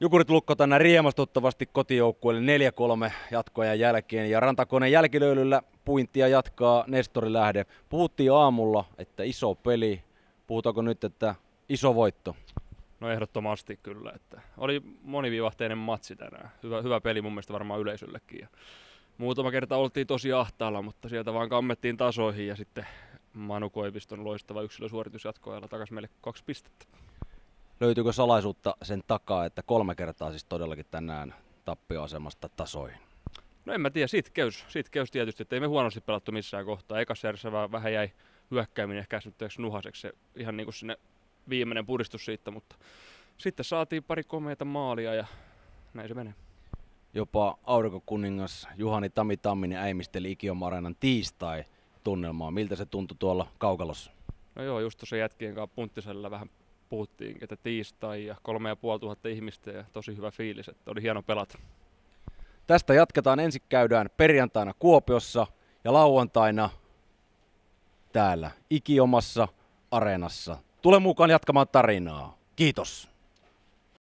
Jukurit lukko tänään riemastuttavasti kotijoukkueelle 4-3 jatkoajan jälkeen ja rantakoneen jälkilöylyllä puintia jatkaa Nestori Lähde. Puhuttiin aamulla, että iso peli. Puhutaanko nyt, että iso voitto? No ehdottomasti kyllä. Että oli monivivahteinen matsi tänään. Hyvä, hyvä peli mun mielestä varmaan yleisöllekin. Ja muutama kerta oltiin tosi ahtaalla, mutta sieltä vaan kammettiin tasoihin ja sitten Manu Koiviston loistava yksilösuoritus jatkoajalla takaisin meille kaksi pistettä löytyykö salaisuutta sen takaa, että kolme kertaa siis todellakin tänään tappioasemasta tasoihin? No en mä tiedä, sitkeys, sitkeys tietysti, että ei me huonosti pelattu missään kohtaa. eikä järjessä vaan vähän jäi hyökkääminen ehkä nuhaseksi se, ihan niin kuin sinne viimeinen puristus siitä, mutta sitten saatiin pari komeita maalia ja näin se menee. Jopa aurinkokuningas Juhani Tami Tamminen äimisteli Ikiomarenan tiistai tunnelmaa. Miltä se tuntui tuolla kaukalossa? No joo, just tuossa jätkien kanssa punttisella vähän puhuttiin, että tiistai ja kolme ja puoli tuhatta ihmistä ja tosi hyvä fiilis, että oli hieno pelata. Tästä jatketaan. Ensin käydään perjantaina Kuopiossa ja lauantaina täällä Ikiomassa areenassa. Tule mukaan jatkamaan tarinaa. Kiitos.